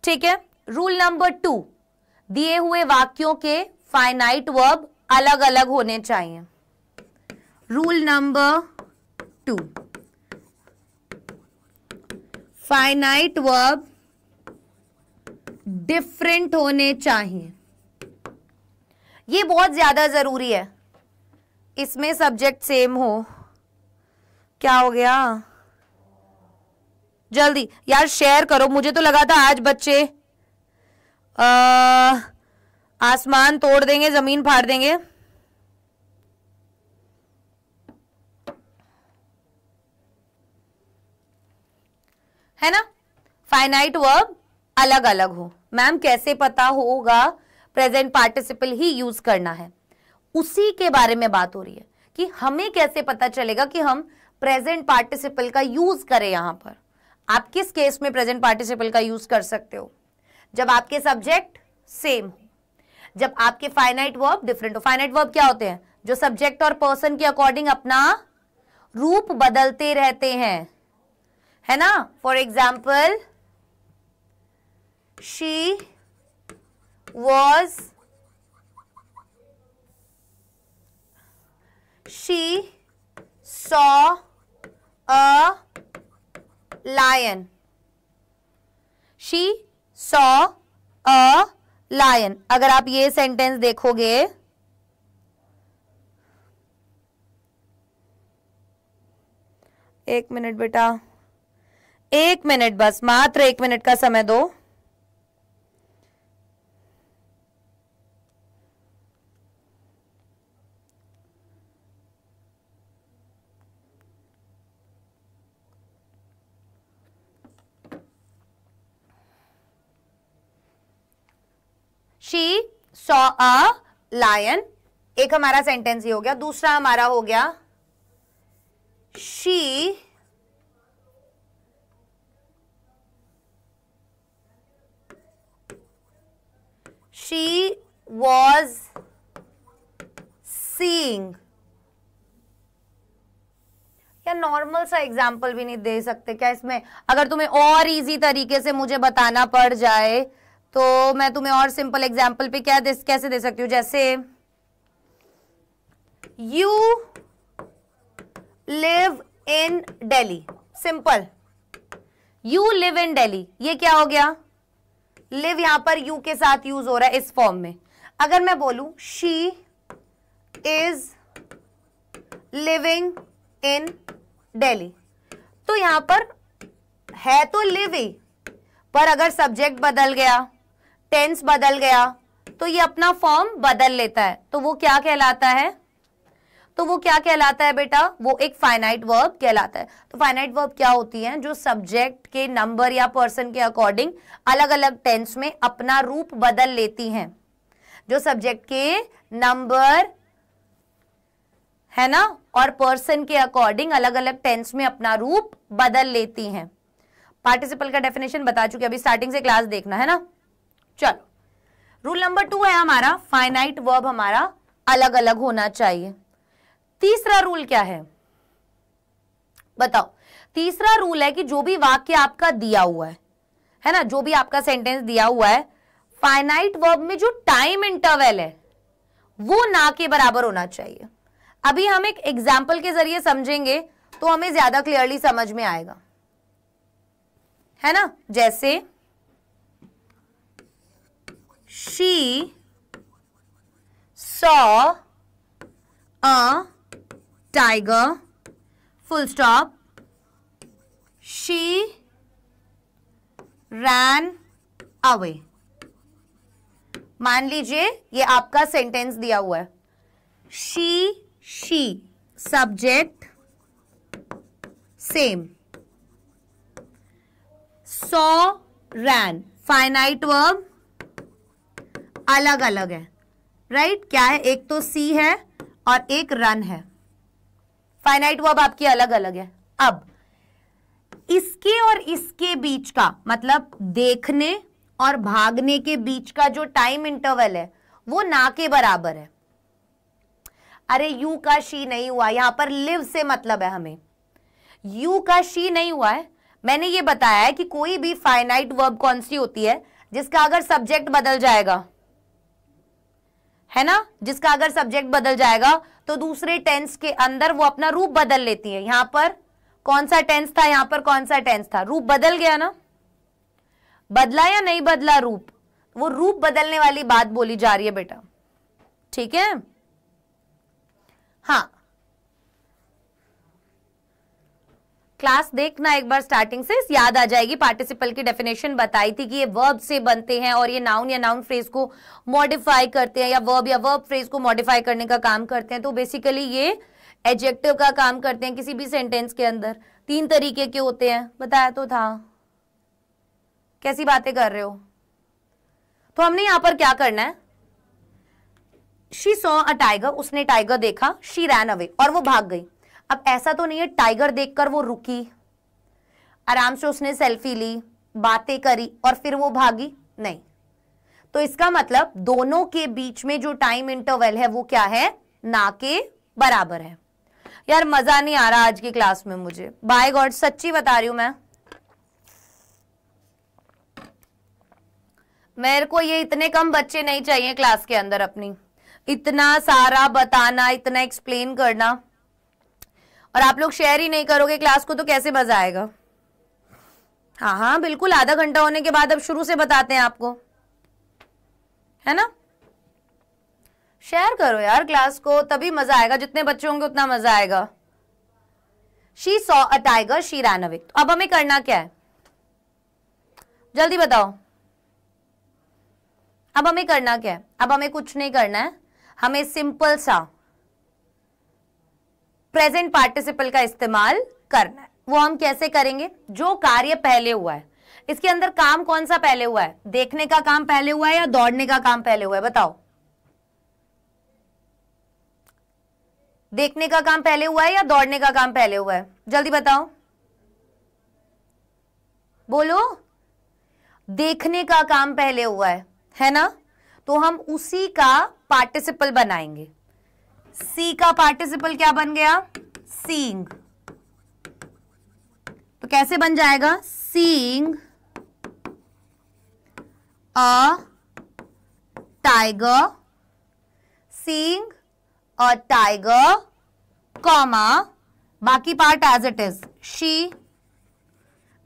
ठीक है रूल नंबर टू दिए हुए वाक्यों के फाइनाइट वर्ब अलग अलग होने चाहिए rule number two finite verb different होने चाहिए ये बहुत ज़्यादा ज़रूरी है इसमें सब्जेक्ट सेम हो क्या हो गया जल्दी यार शेयर करो मुझे तो लगा था आज बच्चे आसमान तोड़ देंगे जमीन फाड़ देंगे है ना फाइनाइट वर्ब अलग अलग हो मैम कैसे पता होगा प्रेजेंट पार्टिसिपल ही यूज करना है उसी के बारे में बात हो रही है कि हमें कैसे पता चलेगा कि हम प्रेजेंट पार्टिसिपल का यूज करें यहां पर आप किस केस में प्रेजेंट पार्टिसिपल का यूज कर सकते हो जब आपके सब्जेक्ट सेम हो जब आपके फाइनाइट वर्ब डिफरेंट हो फाइनाइट वर्ब क्या होते हैं जो सब्जेक्ट और पर्सन के अकॉर्डिंग अपना रूप बदलते रहते हैं है ना for example she was she saw a lion. She saw a lion. अगर आप ये सेंटेंस देखोगे एक मिनट बेटा एक मिनट बस मात्र एक मिनट का समय दो शी सॉ अ लायन एक हमारा सेंटेंस ये हो गया दूसरा हमारा हो गया शी शी वॉज सींग या नॉर्मल सा एग्जाम्पल भी नहीं दे सकते क्या इसमें अगर तुम्हें और इजी तरीके से मुझे बताना पड़ जाए तो मैं तुम्हें और सिंपल एग्जाम्पल पे क्या दिस, कैसे दे सकती हूँ जैसे you live in Delhi simple you live in Delhi ये क्या हो गया लिव यहां पर यू के साथ यूज हो रहा है इस फॉर्म में अगर मैं बोलू she is living in Delhi तो यहां पर है तो लिव ही पर अगर सब्जेक्ट बदल गया टेंस बदल गया तो ये अपना फॉर्म बदल लेता है तो वो क्या कहलाता है तो वो क्या कहलाता है बेटा वो एक फाइनाइट वर्ब कहलाता है तो फाइनाइट वर्ब क्या होती है जो सब्जेक्ट के नंबर या पर्सन के अकॉर्डिंग अलग अलग टेंस में अपना रूप बदल लेती हैं जो सब्जेक्ट के नंबर है ना और पर्सन के अकॉर्डिंग अलग अलग टेंस में अपना रूप बदल लेती हैं पार्टिसिपल का डेफिनेशन बता चुके अभी स्टार्टिंग से क्लास देखना है ना चलो रूल नंबर टू है हमारा फाइनाइट वर्ब हमारा अलग अलग होना चाहिए तीसरा रूल क्या है बताओ तीसरा रूल है कि जो भी वाक्य आपका दिया हुआ है है ना जो भी आपका सेंटेंस दिया हुआ है फाइनाइट वर्ब में जो टाइम इंटरवल है वो ना के बराबर होना चाहिए अभी हम एक एग्जाम्पल के जरिए समझेंगे तो हमें ज्यादा क्लियरली समझ में आएगा है ना जैसे she saw a tiger full stop she ran away मान लीजिए ये आपका सेंटेंस दिया हुआ है she she subject same saw ran finite verb अलग अलग है राइट right? क्या है एक तो सी है और एक रन है फाइनाइट वर्ब आपकी अलग अलग है अब इसके और इसके बीच का मतलब देखने और भागने के बीच का जो टाइम इंटरवल है वो ना के बराबर है अरे यू का शी नहीं हुआ यहां पर लिव से मतलब है हमें यू का शी नहीं हुआ है मैंने ये बताया है कि कोई भी फाइनाइट वर्ब कौन सी होती है जिसका अगर सब्जेक्ट बदल जाएगा है ना जिसका अगर सब्जेक्ट बदल जाएगा तो दूसरे टेंस के अंदर वो अपना रूप बदल लेती है यहां पर कौन सा टेंस था यहां पर कौन सा टेंस था रूप बदल गया ना बदला या नहीं बदला रूप वो रूप बदलने वाली बात बोली जा रही है बेटा ठीक है हाँ क्लास देखना एक बार स्टार्टिंग से याद आ जाएगी पार्टिसिपल की डेफिनेशन बताई थी कि ये वर्ब से बनते हैं और ये नाउन या नाउन फ्रेज को मॉडिफाई करते हैं या वर्ब या वर्ब फ्रेज को मॉडिफाई करने का काम करते हैं तो बेसिकली ये एडजेक्टिव का काम करते हैं किसी भी सेंटेंस के अंदर तीन तरीके के होते हैं बताया तो था कैसी बातें कर रहे हो तो हमने यहां पर क्या करना है शी सॉ अ टाइगर उसने टाइगर देखा शी रैन अवे और वो भाग गई अब ऐसा तो नहीं है टाइगर देखकर वो रुकी आराम से उसने सेल्फी ली बातें करी और फिर वो भागी नहीं तो इसका मतलब दोनों के बीच में जो टाइम इंटरवल है वो क्या है ना के बराबर है यार मजा नहीं आ रहा आज की क्लास में मुझे बाय गॉड सच्ची बता रही हूं मैं मेरे को ये इतने कम बच्चे नहीं चाहिए क्लास के अंदर अपनी इतना सारा बताना इतना एक्सप्लेन करना और आप लोग शेयर ही नहीं करोगे क्लास को तो कैसे मजा आएगा हाँ हाँ बिल्कुल आधा घंटा होने के बाद अब शुरू से बताते हैं आपको है ना शेयर करो यार क्लास को तभी मजा आएगा जितने बच्चे होंगे उतना मजा आएगा she saw a tiger she ran away तो अब हमें करना क्या है जल्दी बताओ अब हमें करना क्या है अब हमें कुछ नहीं करना है हमें सिंपल सा प्रेजेंट पार्टिसिपल का इस्तेमाल करना है वो हम कैसे करेंगे जो कार्य पहले हुआ है इसके अंदर काम कौन सा पहले हुआ है देखने का काम पहले हुआ है या दौड़ने का काम पहले हुआ है बताओ देखने का काम पहले हुआ है या दौड़ने का काम पहले हुआ है जल्दी बताओ बोलो देखने का काम पहले हुआ है है ना तो हम उसी का पार्टिसिपल बनाएंगे सी का पार्टिसिपल क्या बन गया सींग तो कैसे बन जाएगा seeing a tiger seeing a tiger comma बाकी part as it is she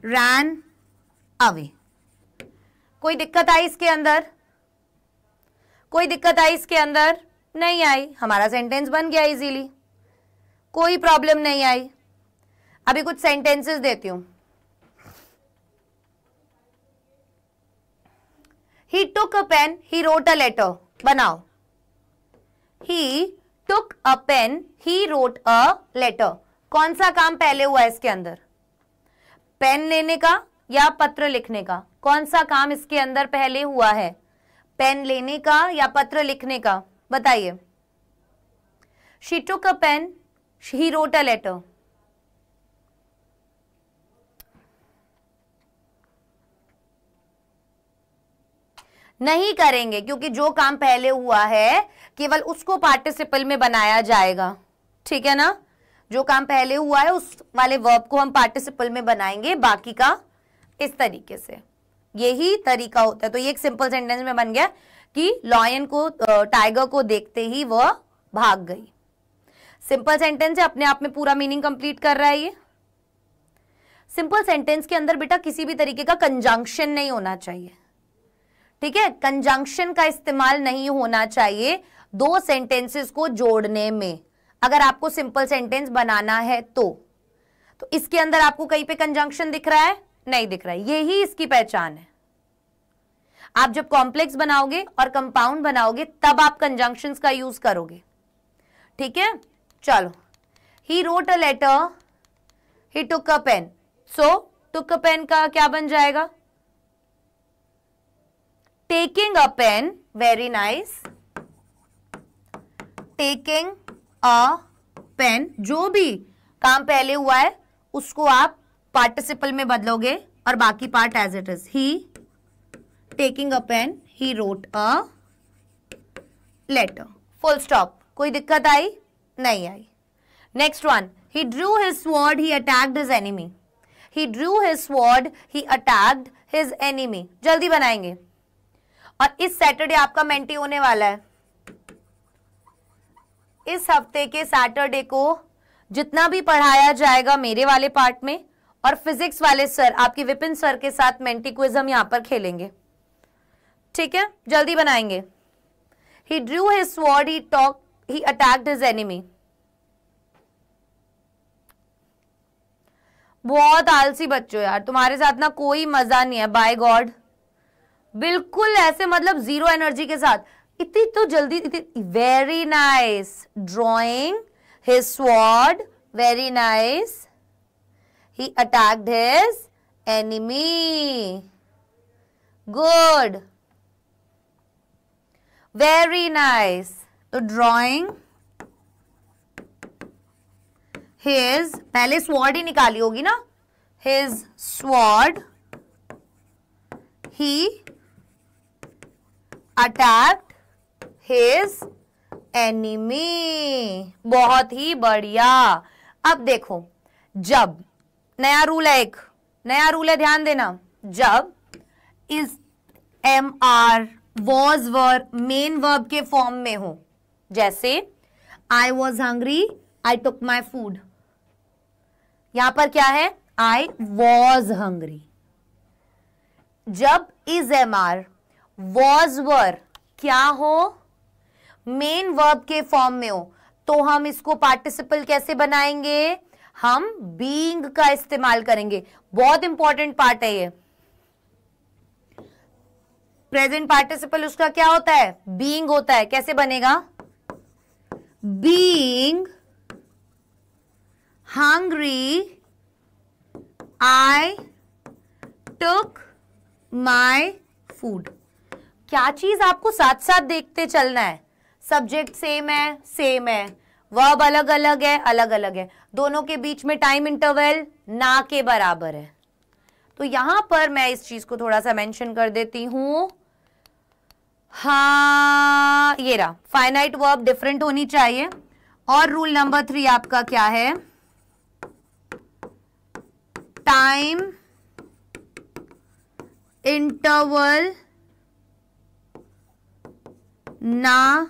ran away कोई दिक्कत आई इसके अंदर कोई दिक्कत आई इसके अंदर नहीं आई हमारा सेंटेंस बन गया इजीली कोई प्रॉब्लम नहीं आई अभी कुछ सेंटेंसेस देती हूं he took a pen he wrote a letter बनाओ he took a pen he wrote a letter कौन सा काम पहले हुआ इसके अंदर पेन लेने का या पत्र लिखने का कौन सा काम इसके अंदर पहले हुआ है पेन लेने का या पत्र लिखने का बताइए शीटो का a pen he wrote a letter नहीं करेंगे क्योंकि जो काम पहले हुआ है केवल उसको पार्टिसिपल में बनाया जाएगा ठीक है ना जो काम पहले हुआ है उस वाले वर्ब को हम पार्टिसिपल में बनाएंगे बाकी का इस तरीके से यही तरीका होता है तो ये एक सिंपल सेंटेंस में बन गया कि लॉयन को टाइगर को देखते ही वह भाग गई सिंपल सेंटेंस है अपने आप में पूरा मीनिंग कंप्लीट कर रहा है ये सिंपल सेंटेंस के अंदर बेटा किसी भी तरीके का कंजंक्शन नहीं होना चाहिए ठीक है कंजंक्शन का इस्तेमाल नहीं होना चाहिए दो सेंटेंसेस को जोड़ने में अगर आपको सिंपल सेंटेंस बनाना है तो तो इसके अंदर आपको कहीं पे कंजंक्शन दिख रहा है नहीं दिख रहा है यही इसकी पहचान है आप जब कॉम्प्लेक्स बनाओगे और कंपाउंड बनाओगे तब आप कंजंक्शन का यूज करोगे ठीक है चलो he wrote a letter he took a pen so took a pen का क्या बन जाएगा taking a pen very nice taking a pen जो भी काम पहले हुआ है उसको आप पार्टिसिपल में बदलोगे और बाकी part as it is he taking a pen he wrote a letter full stop koi dikkat aayi nahi aayi next one he drew his sword he attacked his enemy he drew his sword he attacked his enemy jaldi banayenge और इस Saturday आपका mentee होने वाला है इस हफ्ते के Saturday को जितना भी पढ़ाया जाएगा मेरे वाले पार्ट में और फिजिक्स वाले सर आपके विपिन सर के साथ मेंटी क्विज हम यहां पर खेलेंगे ठीक है जल्दी बनाएंगे he drew his sword he talk he attacked his enemy बहुत आलसी बच्चों यार तुम्हारे साथ ना कोई मजा नहीं है बाय गॉड बिल्कुल ऐसे मतलब जीरो एनर्जी के साथ इतनी तो जल्दी इतनी very nice drawing his sword very nice he attacked his enemy good very nice तो ड्रॉइंग हिज पहले स्वॉर्ड ही निकाली होगी ना his sword he attacked his enemy बहुत ही बढ़िया अब देखो जब नया रूल है एक नया रूल है ध्यान देना जब is am are was were main verb के फॉर्म में हो जैसे I was hungry I took my food यहां पर क्या है आई वॉज हंग्री जब is am are was were क्या हो मेन वर्ब के फॉर्म में हो तो हम इसको पार्टिसिपल कैसे बनाएंगे हम बींग का इस्तेमाल करेंगे बहुत इंपॉर्टेंट पार्ट है ये प्रेजेंट पार्टिसिपल उसका क्या होता है बीइंग होता है कैसे बनेगा being hungry I took my food क्या चीज आपको साथ साथ देखते चलना है सब्जेक्ट सेम है सेम है वर्ब अलग अलग है अलग अलग है दोनों के बीच में टाइम इंटरवल ना के बराबर है तो यहां पर मैं इस चीज को थोड़ा सा मेंशन कर देती हूं हाँ ये रहा फाइनाइट वर्ब डिफरेंट होनी चाहिए और रूल नंबर थ्री आपका क्या है टाइम इंटरवल ना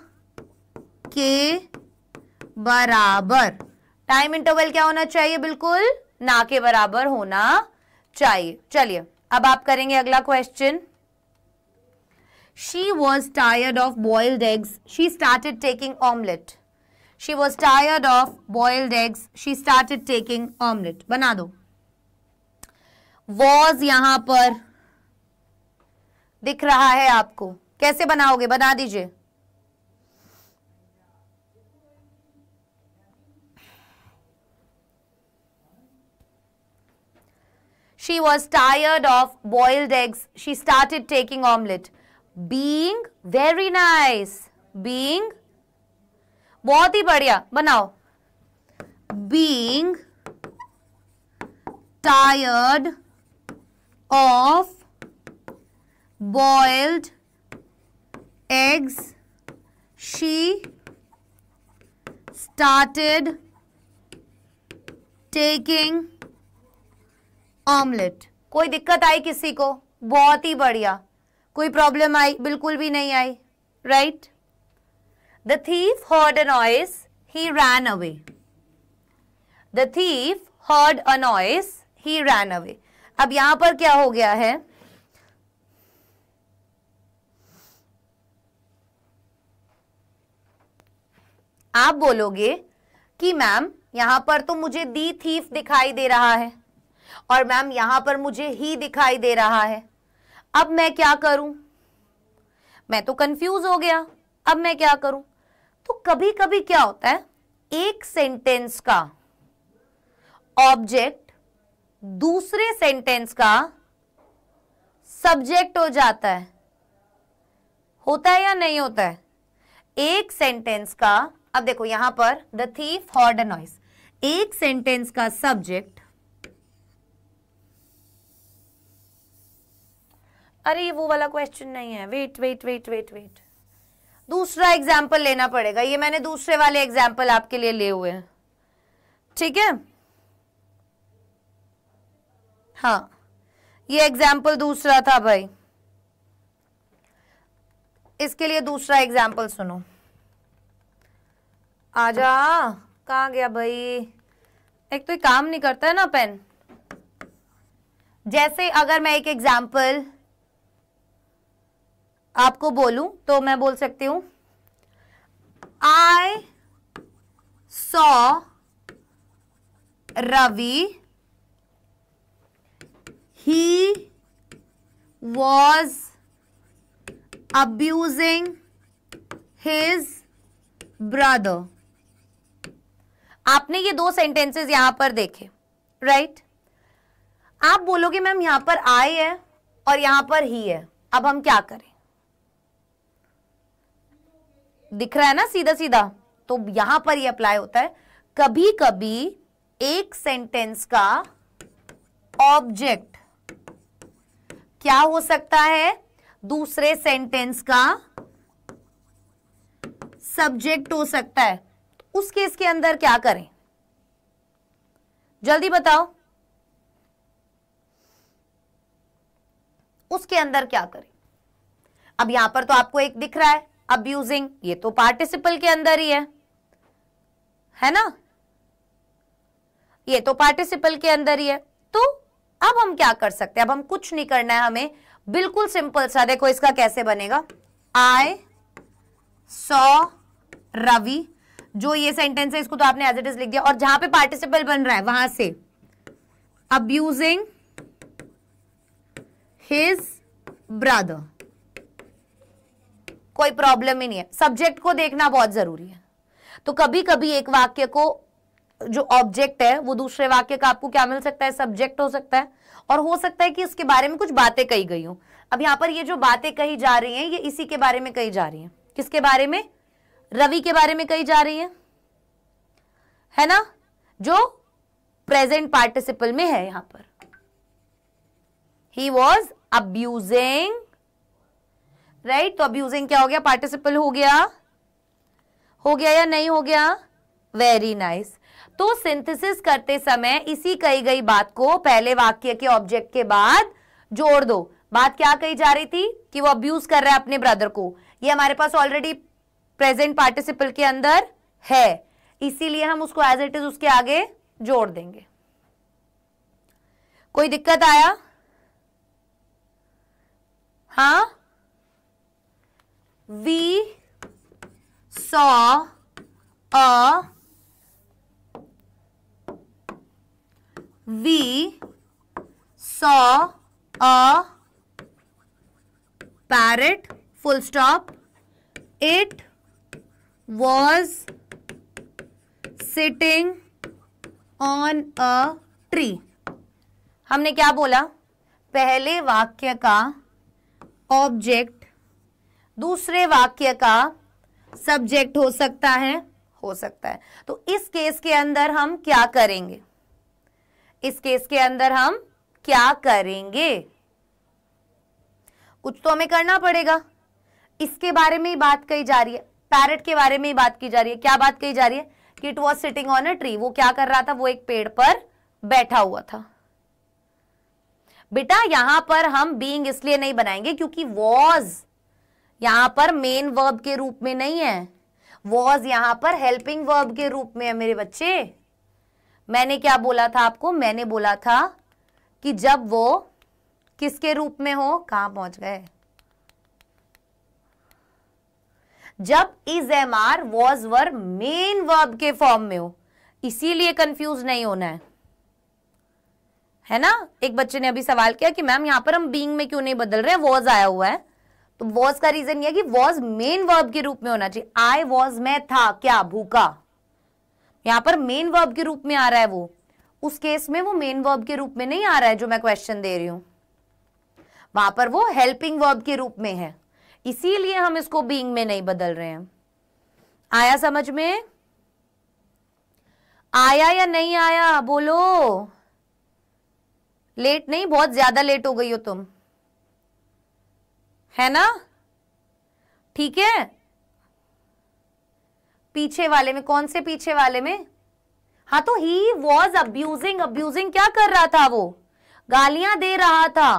के बराबर टाइम इंटरवल क्या होना चाहिए बिल्कुल ना के बराबर होना चाहिए चलिए अब आप करेंगे अगला question She was tired of boiled eggs. She started taking omelette. She was tired of boiled eggs. She started taking omelette. बना दो यहां पर दिख रहा है आपको कैसे बनाओगे बना दीजिए She was tired of boiled eggs. She started taking omelette. Being very nice being बहुत ही बढ़िया बनाओ being tired of boiled eggs she started taking omelette कोई दिक्कत आई किसी को बहुत ही बढ़िया कोई प्रॉब्लम आई बिल्कुल भी नहीं आई right the thief heard a noise he ran away the thief heard a noise he ran away अब यहां पर क्या हो गया है आप बोलोगे कि मैम यहां पर तो मुझे दी थीफ दिखाई दे रहा है और मैम यहां पर मुझे ही दिखाई दे रहा है अब मैं क्या करूं मैं तो कंफ्यूज हो गया अब मैं क्या करूं तो कभी कभी क्या होता है एक सेंटेंस का ऑब्जेक्ट दूसरे सेंटेंस का सब्जेक्ट हो जाता है होता है या नहीं होता है एक सेंटेंस का अब देखो यहां पर द थीफ हॉर्ड नॉइस एक सेंटेंस का सब्जेक्ट अरे ये वो वाला क्वेश्चन नहीं है wait wait wait wait wait दूसरा एग्जाम्पल लेना पड़ेगा ये मैंने दूसरे वाले एग्जाम्पल आपके लिए ले हुए हैं ठीक है हाँ ये एग्जाम्पल दूसरा था भाई इसके लिए दूसरा एग्जाम्पल सुनो आजा कहा गया भाई एक तो ये काम नहीं करता है ना पेन जैसे अगर मैं एक एग्जाम्पल आपको बोलूं तो मैं बोल सकती हूं I saw Ravi he was abusing his brother आपने ये दो सेंटेंसेस यहां पर देखे राइट right? आप बोलोगे मैम यहां पर आई है और यहां पर ही है अब हम क्या करें दिख रहा है ना सीधा सीधा तो यहां पर ये अप्लाई होता है कभी कभी एक सेंटेंस का ऑब्जेक्ट क्या हो सकता है दूसरे सेंटेंस का सब्जेक्ट हो सकता है उस केस के अंदर क्या करें जल्दी बताओ उसके अंदर क्या करें अब यहां पर तो आपको एक दिख रहा है अब्यूजिंग ये तो पार्टिसिपल के अंदर ही है है ना ये तो पार्टिसिपल के अंदर ही है तो अब हम क्या कर सकते हैं अब हम कुछ नहीं करना है हमें बिल्कुल सिंपल सा देखो इसका कैसे बनेगा आई सौ रवि जो ये सेंटेंस है इसको तो आपने एज इट इज लिख दिया और जहां पे पार्टिसिपल बन रहा है वहां से अब्यूजिंग हिज ब्रदर कोई प्रॉब्लम ही नहीं है सब्जेक्ट को देखना बहुत जरूरी है तो कभी कभी एक वाक्य को जो ऑब्जेक्ट है वो दूसरे वाक्य का आपको क्या मिल सकता है सब्जेक्ट हो सकता है और हो सकता है कि इसके बारे में कुछ बातें कही गई हो अब यहां पर ये जो बातें कही जा रही हैं ये इसी के बारे में कही जा रही हैं किसके बारे में रवि के बारे में कही जा रही है है ना जो प्रेजेंट पार्टिसिपल में है यहां पर he was abusing right right? तो अब्यूजिंग क्या हो गया पार्टिसिपल हो गया हो गया या नहीं हो गया वेरी नाइस nice. तो सिंथेसिस करते समय इसी कही गई बात को पहले वाक्य के ऑब्जेक्ट के बाद जोड़ दो बात क्या कही जा रही थी कि वो अब्यूज कर रहा है अपने ब्रदर को ये हमारे पास ऑलरेडी प्रेजेंट पार्टिसिपल के अंदर है इसीलिए हम उसको एज इट इज उसके आगे जोड़ देंगे कोई दिक्कत आया हाँ we saw a we saw a parrot full stop it was sitting on a tree हमने क्या बोला पहले वाक्य का ऑब्जेक्ट दूसरे वाक्य का सब्जेक्ट हो सकता है हो सकता है तो इस केस के अंदर हम क्या करेंगे इस केस के अंदर हम क्या करेंगे कुछ तो हमें करना पड़ेगा इसके बारे में ही बात कही जा रही है पैरट के बारे में ही बात की जा रही है क्या बात कही जा रही है कि it was sitting on a tree वो क्या कर रहा था वो एक पेड़ पर बैठा हुआ था बेटा यहां पर हम बींग इसलिए नहीं बनाएंगे क्योंकि वॉज यहां पर मेन वर्ब के रूप में नहीं है वॉज यहां पर हेल्पिंग वर्ब के रूप में है मेरे बच्चे मैंने क्या बोला था आपको मैंने बोला था कि जब वो किसके रूप में हो कहां पहुंच गए जब is am are was were main verb के फॉर्म में हो इसीलिए कंफ्यूज नहीं होना है है ना एक बच्चे ने अभी सवाल किया कि मैम यहां पर हम बींग में क्यों नहीं बदल रहे वॉज आया हुआ है तो वॉज का रीजन यह कि वॉज मेन वर्ब के रूप में होना चाहिए आई वॉज मैं था क्या भूखा यहां पर मेन वर्ब के रूप में आ रहा है वो उस केस में वो मेन वर्ब के रूप में नहीं आ रहा है जो मैं क्वेश्चन दे रही हूं वहां पर वो हेल्पिंग वर्ब के रूप में है इसीलिए हम इसको बींग में नहीं बदल रहे हैं आया समझ में आया या नहीं आया बोलो लेट नहीं बहुत ज्यादा लेट हो गई हो तुम है ना ठीक है पीछे वाले में कौन से पीछे वाले में हाँ तो ही वॉज अब्यूजिंग अब्यूजिंग क्या कर रहा था वो गालियां दे रहा था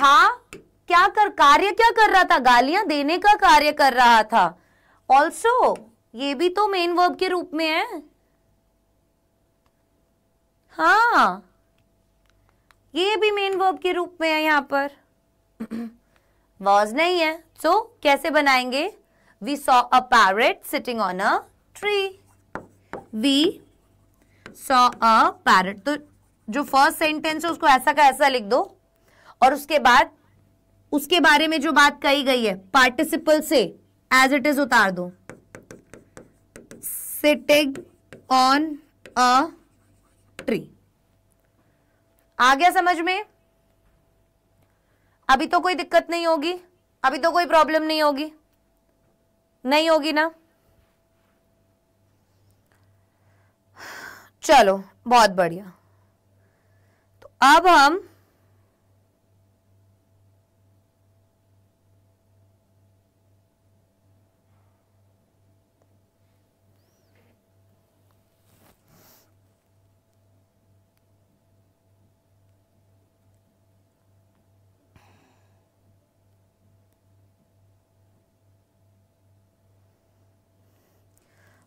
था क्या कर कार्य क्या कर रहा था गालियां देने का कार्य कर रहा था ऑल्सो ये भी तो मेन वर्ब के रूप में है हाँ ये भी मेन वर्ब के रूप में है यहां पर *clears throat* वॉज नहीं है सो so, कैसे बनाएंगे we saw a parrot sitting on a tree we saw a parrot तो जो फर्स्ट सेंटेंस है उसको ऐसा का ऐसा लिख दो और उसके बाद उसके बारे में जो बात कही गई है पार्टिसिपल से एज इट इज उतार दो सिटिंग ऑन अ ट्री आ गया समझ में अभी तो कोई दिक्कत नहीं होगी अभी तो कोई प्रॉब्लम नहीं होगी नहीं होगी ना चलो बहुत बढ़िया तो अब हम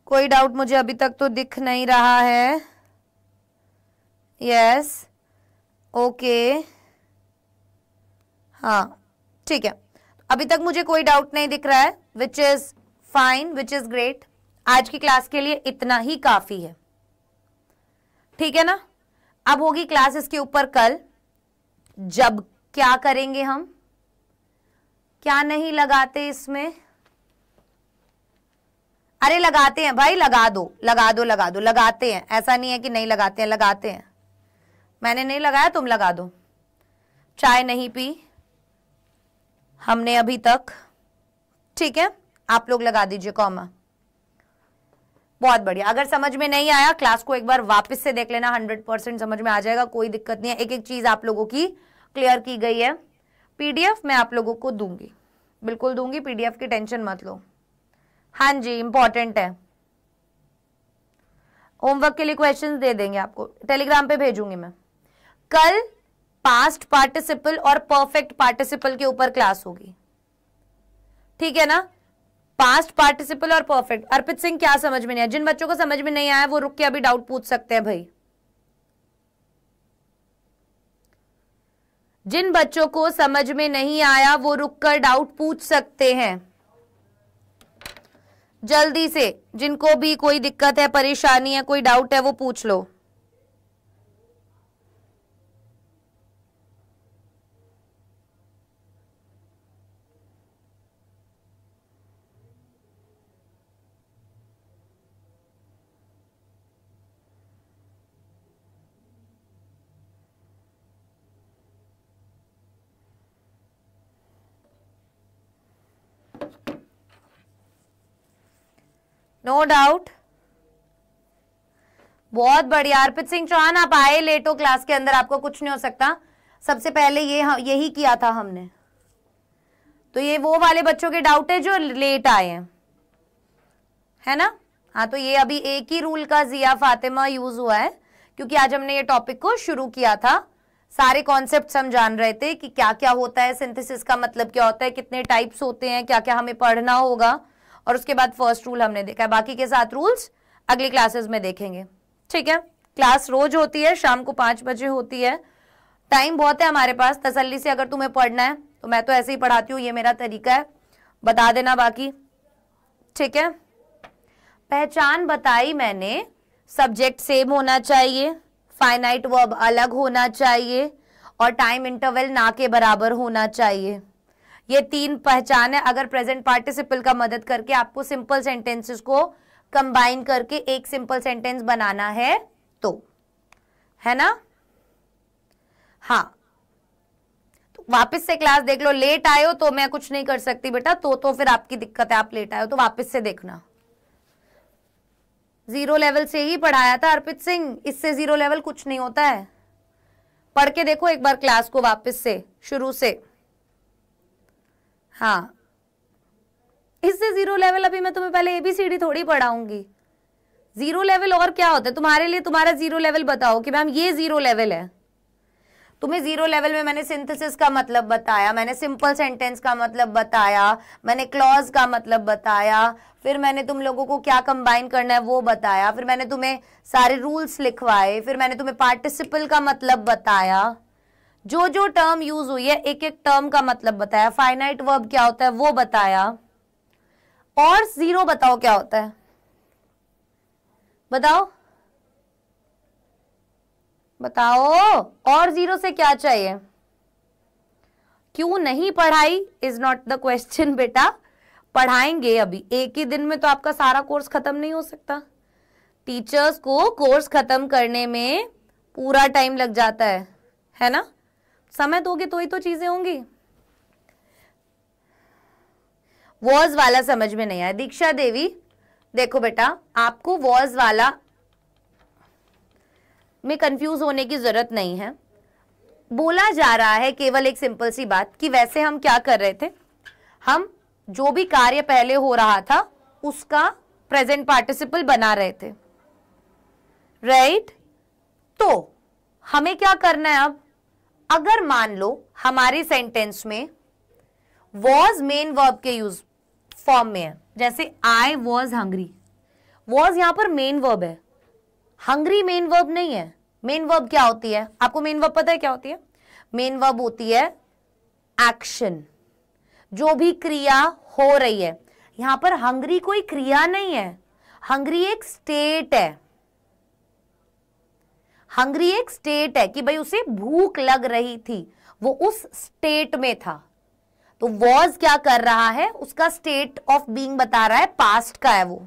कोई डाउट मुझे अभी तक तो दिख नहीं रहा है यस ओके हाँ ठीक है अभी तक मुझे कोई डाउट नहीं दिख रहा है which is fine which is great आज की क्लास के लिए इतना ही काफी है ठीक है ना अब होगी क्लास इसके ऊपर कल जब क्या करेंगे हम क्या नहीं लगाते इसमें अरे लगाते हैं भाई लगा दो लगा दो लगा दो लगाते हैं ऐसा नहीं है कि नहीं लगाते हैं लगाते हैं मैंने नहीं लगाया तुम लगा दो चाय नहीं पी हमने अभी तक ठीक है आप लोग लगा दीजिए कॉमा बहुत बढ़िया अगर समझ में नहीं आया क्लास को एक बार वापस से देख लेना हंड्रेड परसेंट समझ में आ जाएगा कोई दिक्कत नहीं है एक एक चीज आप लोगों की क्लियर की गई है पीडीएफ मैं आप लोगों को दूंगी बिल्कुल दूंगी पीडीएफ की टेंशन मत लो हाँ जी इंपॉर्टेंट है होमवर्क के लिए क्वेश्चंस दे देंगे आपको टेलीग्राम पे भेजूंगी मैं कल पास्ट पार्टिसिपल और परफेक्ट पार्टिसिपल के ऊपर क्लास होगी ठीक है ना पास्ट पार्टिसिपल और परफेक्ट अर्पित सिंह क्या समझ में नहीं आया जिन बच्चों को समझ में नहीं आया वो रुक के अभी डाउट पूछ सकते हैं भाई जिन बच्चों को समझ में नहीं आया वो रुक कर डाउट पूछ सकते हैं जल्दी से जिनको भी कोई दिक्कत है परेशानी है कोई डाउट है वो पूछ लो नो डाउट बहुत बढ़िया अर्पित सिंह चौहान आप आए लेट हो क्लास के अंदर आपको कुछ नहीं हो सकता सबसे पहले ये हाँ, यही किया था हमने तो ये वो वाले बच्चों के डाउट है जो लेट आए हैं है ना हाँ तो ये अभी एक ही रूल का जिया फातिमा यूज हुआ है क्योंकि आज हमने ये टॉपिक को शुरू किया था सारे कॉन्सेप्ट हम जान रहे थे कि क्या क्या होता है सिंथेसिस का मतलब क्या होता है कितने टाइप्स होते हैं क्या क्या हमें पढ़ना होगा और उसके बाद फर्स्ट रूल हमने देखा है बाकी के सात रूल्स अगली क्लासेस में देखेंगे ठीक है क्लास रोज होती है शाम को पांच बजे होती है टाइम बहुत है हमारे पास तसल्ली से अगर तुम्हें पढ़ना है तो मैं तो ऐसे ही पढ़ाती हूँ ये मेरा तरीका है बता देना बाकी ठीक है पहचान बताई मैंने सब्जेक्ट सेम होना चाहिए फाइनाइट वर्ब अलग होना चाहिए और टाइम इंटरवल ना के बराबर होना चाहिए ये तीन पहचान है अगर प्रेजेंट पार्टिसिपल का मदद करके आपको सिंपल सेंटेंसेस को कंबाइन करके एक सिंपल सेंटेंस बनाना है तो है ना हाँ तो वापस से क्लास देख लो लेट आए हो तो मैं कुछ नहीं कर सकती बेटा तो तो फिर आपकी दिक्कत है आप लेट आए हो तो वापस से देखना जीरो लेवल से ही पढ़ाया था अर्पित सिंह इससे जीरो लेवल कुछ नहीं होता है पढ़ के देखो एक बार क्लास को वापस से शुरू से हाँ इससे जीरो लेवल अभी मैं तुम्हें पहले एबीसीडी थोड़ी पढ़ाऊंगी जीरो लेवल और क्या होता है तुम्हारे लिए तुम्हारा जीरो लेवल बताओ कि मैम ये जीरो लेवल है तुम्हें जीरो लेवल में मैंने सिंथेसिस का मतलब बताया मैंने सिंपल सेंटेंस का मतलब बताया मैंने क्लॉज का मतलब बताया फिर मैंने तुम लोगों को क्या कंबाइन करना है वो बताया फिर मैंने तुम्हें सारे रूल्स लिखवाए फिर मैंने तुम्हें पार्टिसिपल का मतलब बताया जो जो टर्म यूज हुई है एक एक टर्म का मतलब बताया फाइनाइट वर्ब क्या होता है वो बताया और जीरो बताओ क्या होता है बताओ बताओ और जीरो से क्या चाहिए क्यों नहीं पढ़ाई इज नॉट द क्वेश्चन बेटा पढ़ाएंगे अभी एक ही दिन में तो आपका सारा कोर्स खत्म नहीं हो सकता टीचर्स को कोर्स खत्म करने में पूरा टाइम लग जाता है है ना समय दोगे तो ही तो चीजें होंगी वॉज वाला समझ में नहीं आया दीक्षा देवी देखो बेटा आपको वॉज वाला में कंफ्यूज होने की जरूरत नहीं है बोला जा रहा है केवल एक सिंपल सी बात कि वैसे हम क्या कर रहे थे हम जो भी कार्य पहले हो रहा था उसका प्रेजेंट पार्टिसिपल बना रहे थे राइट right? तो हमें क्या करना है अब अगर मान लो हमारे सेंटेंस में वॉज मेन वर्ब के यूज फॉर्म में है जैसे आई वॉज हंग्री वॉज यहां पर मेन वर्ब है हंग्री मेन वर्ब नहीं है मेन वर्ब क्या होती है आपको मेन वर्ब पता है क्या होती है मेन वर्ब होती है एक्शन जो भी क्रिया हो रही है यहां पर हंग्री कोई क्रिया नहीं है हंग्री एक स्टेट है हंगरी एक स्टेट है कि भाई उसे भूख लग रही थी वो उस स्टेट में था तो वॉज क्या कर रहा है उसका स्टेट ऑफ बींग बता रहा है पास्ट का है वो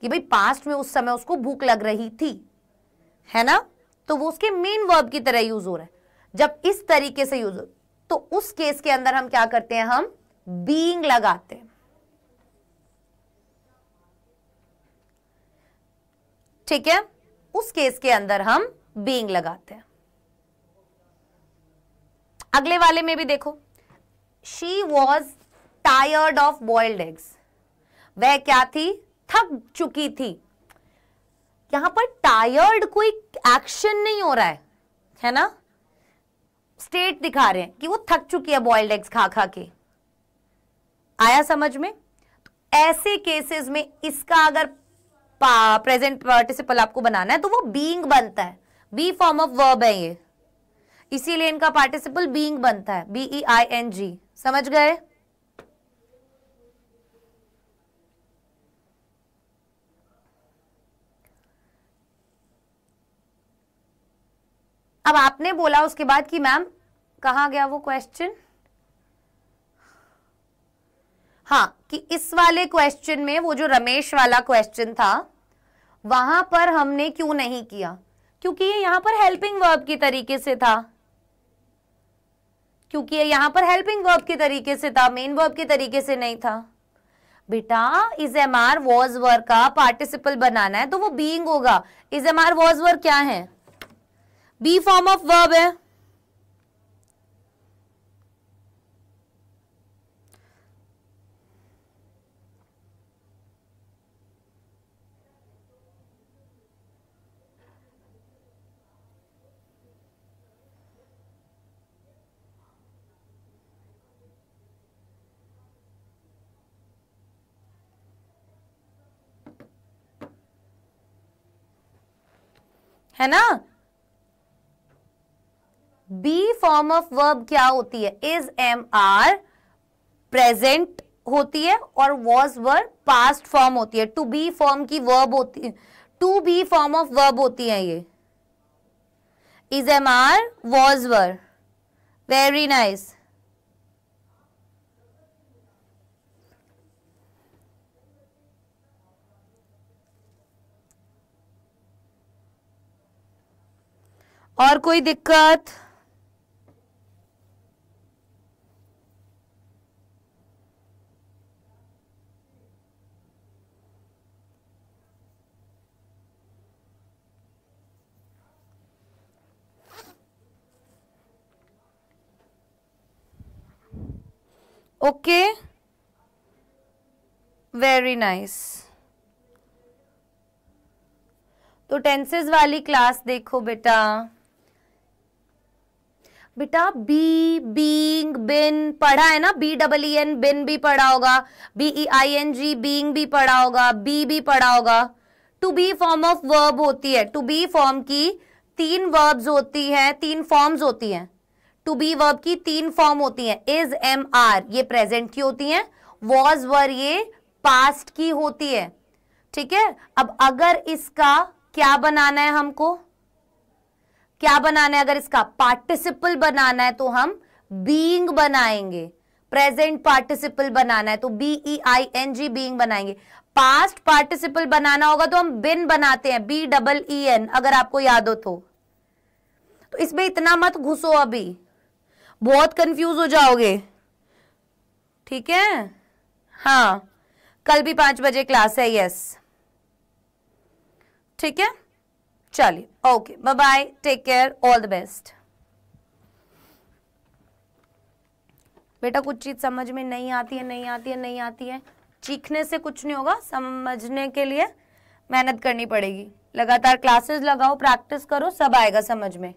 कि भाई पास्ट में उस समय उसको भूख लग रही थी है ना तो वो उसके मेन वर्ब की तरह यूज हो रहा है जब इस तरीके से यूज हो तो उस केस के अंदर हम क्या करते हैं हम बींग लगाते हैं ठीक है उस केस के अंदर हम बीइंग लगाते हैं अगले वाले में भी देखो she was tired of boiled eggs वह क्या थी थक चुकी थी यहां पर टायर्ड कोई एक्शन नहीं हो रहा है है ना स्टेट दिखा रहे हैं कि वो थक चुकी है बॉइल्ड एग्स खा खा के आया समझ में तो ऐसे केसेस में इसका अगर प्रेजेंट पार्टिसिपल आपको बनाना है तो वो बीइंग बनता है बी फॉर्म ऑफ वर्ब है ये इसीलिए इनका पार्टिसिपल बीइंग बनता है बीई आई एन जी समझ गए अब आपने बोला उसके बाद कि मैम कहा गया वो क्वेश्चन हाँ कि इस वाले क्वेश्चन में वो जो रमेश वाला क्वेश्चन था वहां पर हमने क्यों नहीं किया क्योंकि ये यहां पर हेल्पिंग वर्ब की तरीके से था क्योंकि ये यहां पर हेल्पिंग वर्ब के तरीके से था मेन वर्ब के तरीके से नहीं था बेटा is am are was were का पार्टिसिपल बनाना है तो वो बींग होगा is am are was were क्या है बी फॉर्म ऑफ वर्ब है है ना बी फॉर्म ऑफ वर्ब क्या होती है इज एम आर प्रेजेंट होती है और वॉज वर पास्ट फॉर्म होती है टू बी फॉर्म की वर्ब होती है to be form of verb होती है ये is am are was were very nice और कोई दिक्कत ओके वेरी नाइस तो टेंसेस वाली क्लास देखो बेटा बेटा बी बींग बिन पढ़ा है ना B double E N been भी पढ़ा होगा B E I N G being भी पढ़ा होगा बी भी पढ़ा होगा to be form of verb होती है टू बी फॉर्म की तीन वर्ब्स होती है तीन फॉर्म्स होती हैं टू बी वर्ब की तीन फॉर्म होती हैं इज एम आर ये प्रेजेंट की होती हैं वॉज वर ये पास्ट की होती है ठीक है अब अगर इसका क्या बनाना है हमको क्या बनाना है अगर इसका पार्टिसिपल बनाना है तो हम बीइंग बनाएंगे प्रेजेंट पार्टिसिपल बनाना है तो B E I N G being बनाएंगे पास्ट पार्टिसिपल बनाना होगा तो हम बिन बनाते हैं बी डबल ई एन अगर आपको याद हो तो तो इसमें इतना मत घुसो अभी बहुत कंफ्यूज हो जाओगे ठीक है हाँ कल भी पांच बजे क्लास है यस ठीक है चलिए okay bye bye take care all the best बेटा कुछ चीज समझ में नहीं आती है नहीं आती है नहीं आती है चीखने से कुछ नहीं होगा समझने के लिए मेहनत करनी पड़ेगी लगातार क्लासेस लगाओ प्रैक्टिस करो सब आएगा समझ में